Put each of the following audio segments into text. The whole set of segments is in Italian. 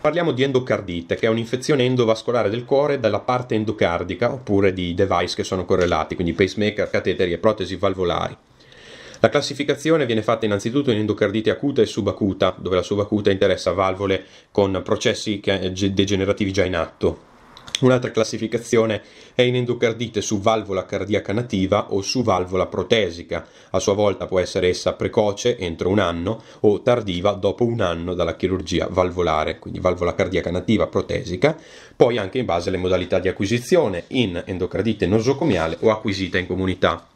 Parliamo di endocardite, che è un'infezione endovascolare del cuore dalla parte endocardica oppure di device che sono correlati, quindi pacemaker, cateteri e protesi valvolari. La classificazione viene fatta innanzitutto in endocardite acuta e subacuta, dove la subacuta interessa valvole con processi eh, degenerativi già in atto, Un'altra classificazione è in endocardite su valvola cardiaca nativa o su valvola protesica, a sua volta può essere essa precoce entro un anno o tardiva dopo un anno dalla chirurgia valvolare, quindi valvola cardiaca nativa protesica, poi anche in base alle modalità di acquisizione in endocardite nosocomiale o acquisita in comunità.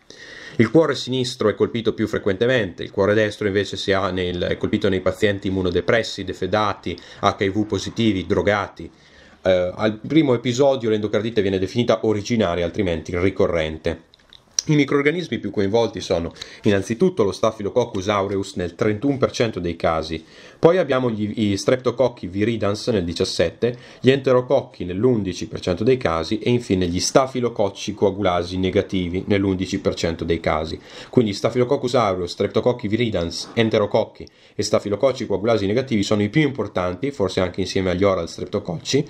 Il cuore sinistro è colpito più frequentemente, il cuore destro invece nel, è colpito nei pazienti immunodepressi, defedati, HIV positivi, drogati eh, al primo episodio l'endocardite viene definita originaria, altrimenti ricorrente. I microrganismi più coinvolti sono innanzitutto lo Staphylococcus aureus nel 31% dei casi, poi abbiamo gli, streptococchi viridans nel 17%, gli enterococchi nell'11% dei casi e infine gli Staphylococci coagulasi negativi nell'11% dei casi. Quindi Staphylococcus aureus, streptococchi viridans, enterococchi e Staphylococci coagulasi negativi sono i più importanti, forse anche insieme agli oral streptococci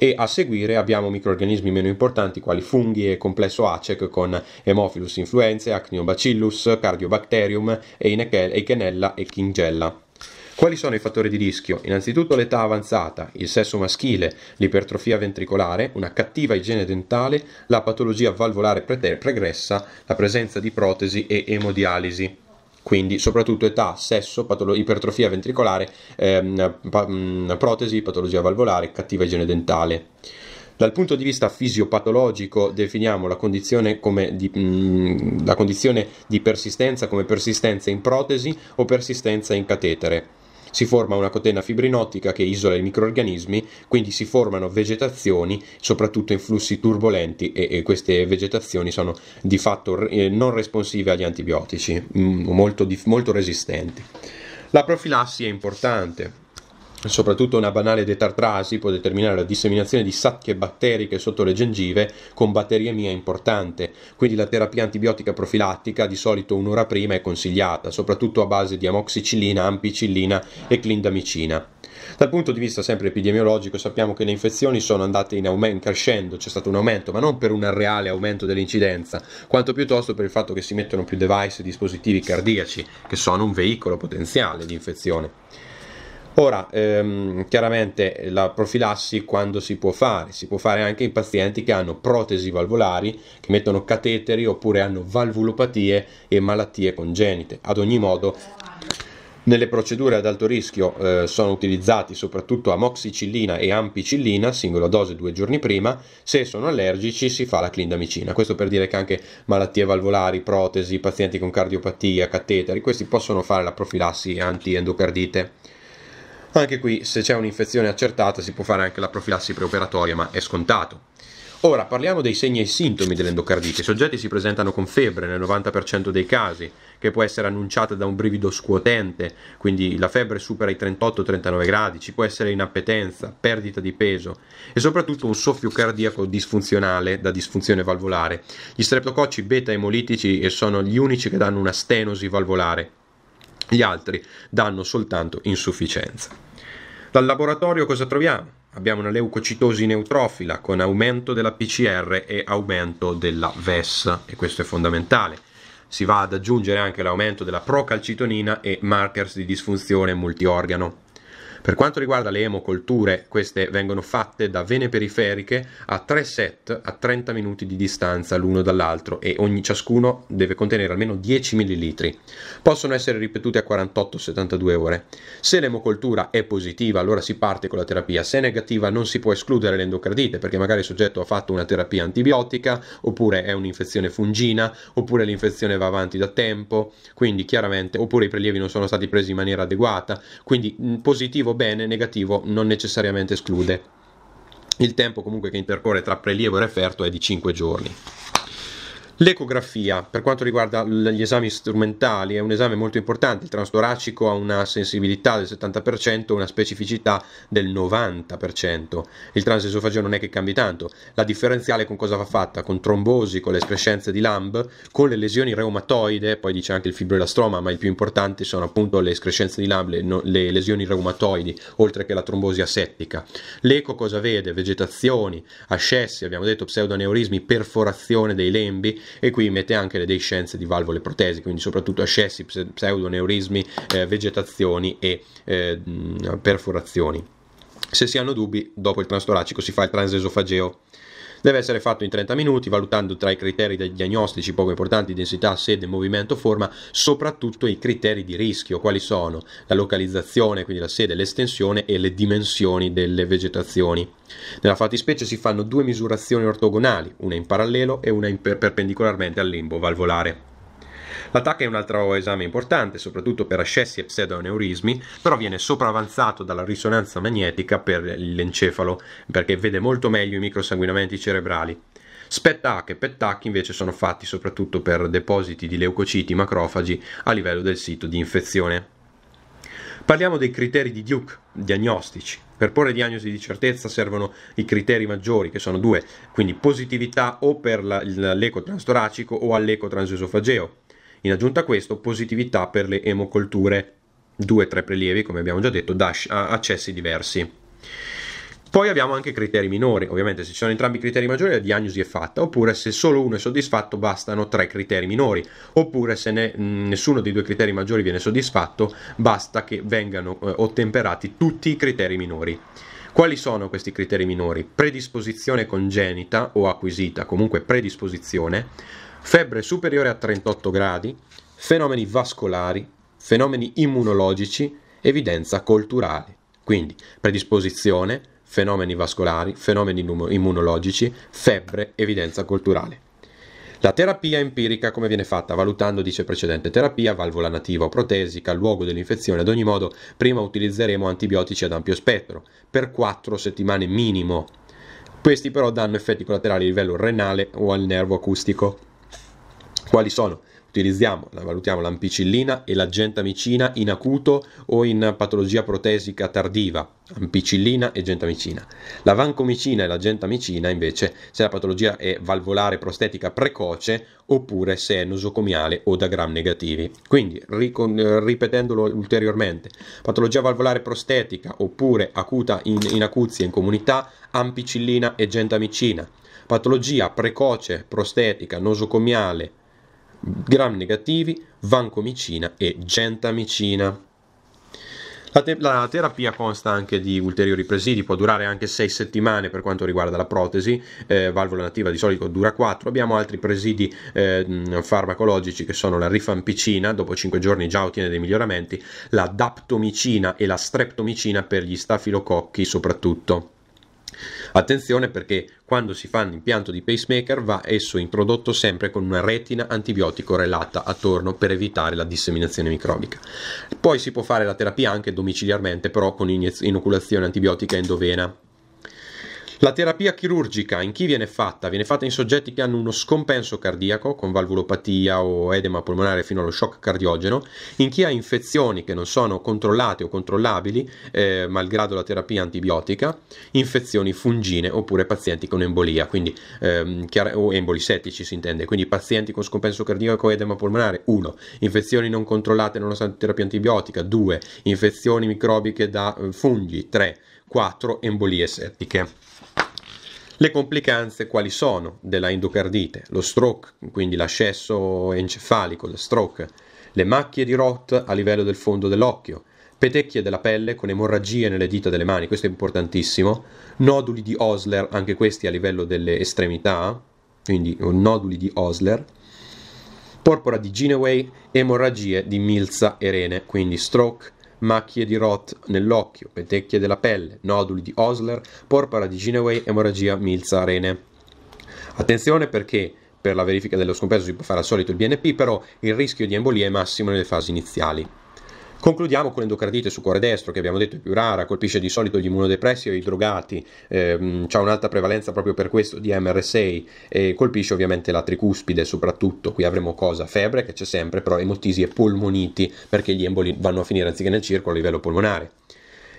e a seguire abbiamo microorganismi meno importanti quali funghi e complesso ACEC con Hemophilus influenzae, Acneobacillus, Cardiobacterium, Eichenella e Kingella. Quali sono i fattori di rischio? Innanzitutto l'età avanzata, il sesso maschile, l'ipertrofia ventricolare, una cattiva igiene dentale, la patologia valvolare pregressa, la presenza di protesi e emodialisi quindi soprattutto età, sesso, patolo- ipertrofia ventricolare, ehm, pa- mh, mm, protesi, patologia valvolare, cattiva igiene dentale. Dal punto di vista fisiopatologico definiamo la condizione, di, mh, mm, la condizione di persistenza come persistenza in protesi o persistenza in catetere si forma una catena fibrinotica che isola i microrganismi, quindi si formano vegetazioni soprattutto in flussi turbolenti e, e queste vegetazioni sono di fatto eh, non responsive agli antibiotici, mm, molto, molto resistenti. La profilassi è importante, Soprattutto una banale detartrasi può determinare la disseminazione di sacche batteriche sotto le gengive con batteriemia importante, quindi la terapia antibiotica profilattica di solito un'ora prima è consigliata, soprattutto a base di amoxicillina, ampicillina e clindamicina. Dal punto di vista sempre epidemiologico sappiamo che le infezioni sono andate in aumento, crescendo, c'è stato un aumento, ma non per un reale aumento dell'incidenza, quanto piuttosto per il fatto che si mettono più device e dispositivi cardiaci, che sono un veicolo potenziale di infezione. Ora, ehm, chiaramente la profilassi quando si può fare? Si può fare anche in pazienti che hanno protesi valvolari, che mettono cateteri oppure hanno valvulopatie e malattie congenite. Ad ogni modo, nelle procedure ad alto rischio eh, sono utilizzati soprattutto amoxicillina e ampicillina, singola dose due giorni prima, se sono allergici si fa la clindamicina. Questo per dire che anche malattie valvolari, protesi, pazienti con cardiopatia, cateteri, questi possono fare la profilassi antiendocardite. Anche qui se c'è un'infezione accertata si può fare anche la profilassi preoperatoria, ma è scontato. Ora parliamo dei segni e sintomi dell'endocardite. I soggetti si presentano con febbre nel 90% dei casi, che può essere annunciata da un brivido scuotente, quindi la febbre supera i 38-39 gradi, ci può essere inappetenza, perdita di peso e soprattutto un soffio cardiaco disfunzionale da disfunzione valvolare. Gli streptococci beta emolitici sono gli unici che danno una stenosi valvolare gli altri danno soltanto insufficienza. Dal laboratorio cosa troviamo? Abbiamo una leucocitosi neutrofila con aumento della PCR e aumento della VES e questo è fondamentale. Si va ad aggiungere anche l'aumento della procalcitonina e markers di disfunzione multiorgano. Per quanto riguarda le emocolture, queste vengono fatte da vene periferiche a 3 set a 30 minuti di distanza l'uno dall'altro e ogni ciascuno deve contenere almeno 10 ml. Possono essere ripetute a 48-72 ore. Se l'emocoltura è positiva, allora si parte con la terapia, se è negativa non si può escludere l'endocardite perché magari il soggetto ha fatto una terapia antibiotica oppure è un'infezione fungina oppure l'infezione va avanti da tempo, quindi chiaramente oppure i prelievi non sono stati presi in maniera adeguata, quindi positivo positivo bene, negativo non necessariamente esclude. Il tempo comunque che intercorre tra prelievo e referto è di 5 giorni. L'ecografia, per quanto riguarda gli esami strumentali, è un esame molto importante. Il transtoracico ha una sensibilità del 70% una specificità del 90%. Il transesofageo non è che cambi tanto. La differenziale con cosa va fatta? Con trombosi, con le escrescenze di Lamb, con le lesioni reumatoide, poi dice anche il fibroelastroma, ma il più importante sono appunto le escrescenze di Lamb, le, no, le lesioni reumatoidi, oltre che la trombosi asettica. L'eco cosa vede? Vegetazioni, ascessi, abbiamo detto pseudoneurismi, perforazione dei lembi e qui mette anche le deiscenze di valvole protesi, quindi soprattutto ascessi, pseudoneurismi, eh, vegetazioni e eh, perforazioni. Se si hanno dubbi, dopo il transtoracico si fa il transesofageo. Deve essere fatto in 30 minuti, valutando tra i criteri diagnostici poco importanti densità, sede, movimento, forma, soprattutto i criteri di rischio, quali sono la localizzazione, quindi la sede, l'estensione e le dimensioni delle vegetazioni. Nella fattispecie si fanno due misurazioni ortogonali, una in parallelo e una per perpendicolarmente al limbo valvolare. La TAC è un altro esame importante, soprattutto per ascessi e pseudoaneurismi, però viene sopravanzato dalla risonanza magnetica per l'encefalo, perché vede molto meglio i microsanguinamenti cerebrali. SPET-TAC e PET-TAC invece sono fatti soprattutto per depositi di leucociti macrofagi a livello del sito di infezione. Parliamo dei criteri di Duke, diagnostici. Per porre diagnosi di certezza servono i criteri maggiori, che sono due, quindi positività o per l'eco transtoracico o all'eco transesofageo in aggiunta a questo, positività per le emocolture, due o tre prelievi, come abbiamo già detto, da accessi diversi. Poi abbiamo anche criteri minori, ovviamente se ci sono entrambi i criteri maggiori la diagnosi è fatta, oppure se solo uno è soddisfatto bastano tre criteri minori, oppure se ne, mm, nessuno dei due criteri maggiori viene soddisfatto basta che vengano eh, ottemperati tutti i criteri minori. Quali sono questi criteri minori? Predisposizione congenita o acquisita, comunque predisposizione, febbre superiore a 38 gradi, fenomeni vascolari, fenomeni immunologici, evidenza colturale. Quindi predisposizione, fenomeni vascolari, fenomeni immunologici, febbre, evidenza colturale. La terapia empirica come viene fatta? Valutando, dice precedente, terapia, valvola nativa o protesica, luogo dell'infezione. Ad ogni modo, prima utilizzeremo antibiotici ad ampio spettro, per 4 settimane minimo. Questi però danno effetti collaterali a livello renale o al nervo acustico. Quali sono? Utilizziamo, la valutiamo l'ampicillina e la gentamicina in acuto o in patologia protesica tardiva, ampicillina e gentamicina. La vancomicina e la gentamicina invece se la patologia è valvolare prostetica precoce oppure se è nosocomiale o da gram negativi. Quindi, ricon- ripetendolo ulteriormente, patologia valvolare prostetica oppure acuta in, in acuzia in comunità, ampicillina e gentamicina. Patologia precoce prostetica nosocomiale gram negativi, vancomicina e gentamicina. La, te- la, terapia consta anche di ulteriori presidi, può durare anche 6 settimane per quanto riguarda la protesi, eh, valvola nativa di solito dura 4, abbiamo altri presidi eh, farmacologici che sono la rifampicina, dopo 5 giorni già ottiene dei miglioramenti, la daptomicina e la streptomicina per gli stafilococchi soprattutto. Attenzione perché quando si fa un impianto di pacemaker va esso introdotto sempre con una retina antibiotico relata attorno per evitare la disseminazione microbica. Poi si può fare la terapia anche domiciliarmente però con inoculazione antibiotica endovena la terapia chirurgica in chi viene fatta? Viene fatta in soggetti che hanno uno scompenso cardiaco con valvulopatia o edema polmonare fino allo shock cardiogeno, in chi ha infezioni che non sono controllate o controllabili eh, malgrado la terapia antibiotica, infezioni fungine oppure pazienti con embolia, quindi, ehm, o emboli settici si intende, quindi pazienti con scompenso cardiaco e edema polmonare 1, infezioni non controllate nonostante terapia antibiotica 2, infezioni microbiche da eh, funghi 3, 4 embolie settiche. Le complicanze quali sono della endocardite? Lo stroke, quindi l'ascesso encefalico, lo stroke, le macchie di rot a livello del fondo dell'occhio, petecchie della pelle con emorragie nelle dita delle mani, questo è importantissimo, noduli di Osler, anche questi a livello delle estremità, quindi noduli di Osler, porpora di Gineway, emorragie di milza e rene, quindi stroke, macchie di Roth nell'occhio, petecchie della pelle, noduli di Osler, porpora di Gineway, emorragia milza rene. Attenzione perché per la verifica dello scompenso si può fare al solito il BNP, però il rischio di embolia è massimo nelle fasi iniziali. Concludiamo con l'endocardite su cuore destro, che abbiamo detto è più rara, colpisce di solito gli immunodepressi o i drogati, ehm, ha un'alta prevalenza proprio per questo di MR6 e colpisce ovviamente la tricuspide soprattutto, qui avremo cosa? Febbre che c'è sempre, però emotisi e polmoniti perché gli emboli vanno a finire anziché nel circolo a livello polmonare.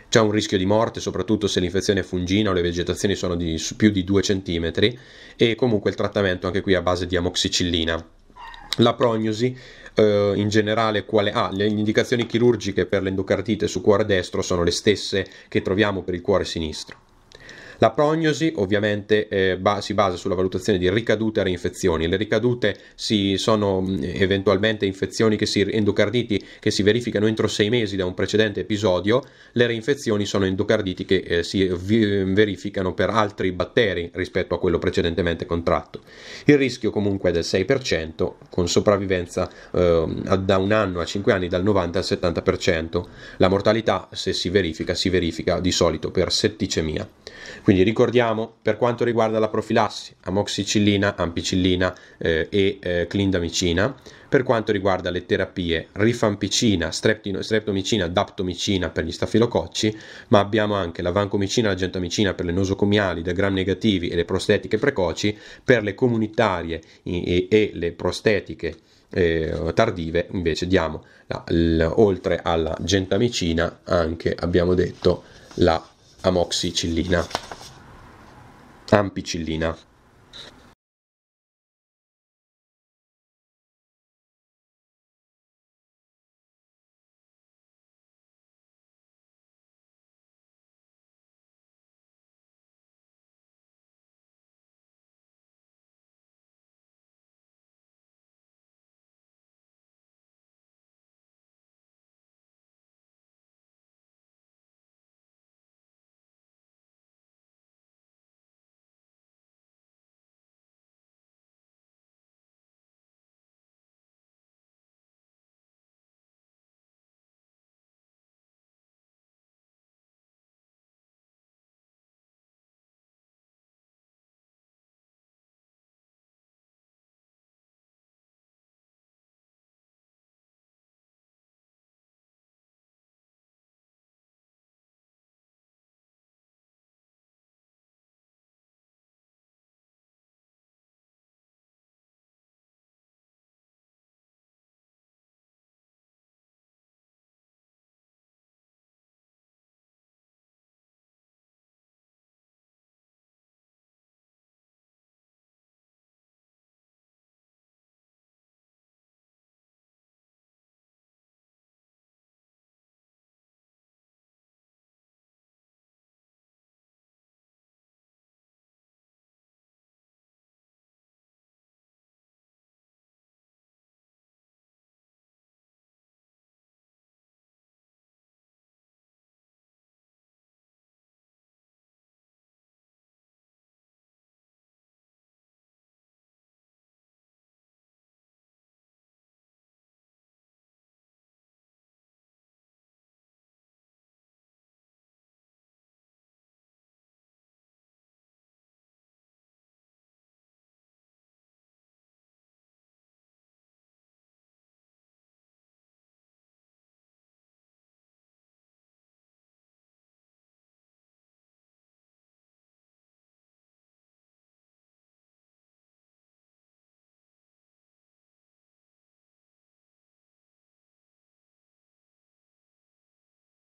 C'è un rischio di morte, soprattutto se l'infezione è fungina o le vegetazioni sono di più di 2 cm e comunque il trattamento anche qui a base di amoxicillina la prognosi eh, in generale quale Ah, le indicazioni chirurgiche per l'endocardite su cuore destro sono le stesse che troviamo per il cuore sinistro. La prognosi ovviamente eh, ba- si basa sulla valutazione di ricadute e reinfezioni. Le ricadute si, sono eventualmente infezioni che si, endocarditi che si verificano entro sei mesi da un precedente episodio, le reinfezioni sono endocarditi che eh, si vi- verificano per altri batteri rispetto a quello precedentemente contratto. Il rischio comunque è del 6% con sopravvivenza eh, da un anno a 5 anni dal 90 al 70%. La mortalità se si verifica si verifica di solito per setticemia. Quindi ricordiamo per quanto riguarda la profilassi, amoxicillina, ampicillina eh, e eh, clindamicina, per quanto riguarda le terapie rifampicina, streptomicina, daptomicina per gli stafilococci, ma abbiamo anche la vancomicina, la gentamicina per le nosocomiali da gram negativi e le prostetiche precoci, per le comunitarie e, e le prostetiche eh, tardive invece diamo la, l, oltre alla gentamicina anche abbiamo detto la amoxicillina ampicillina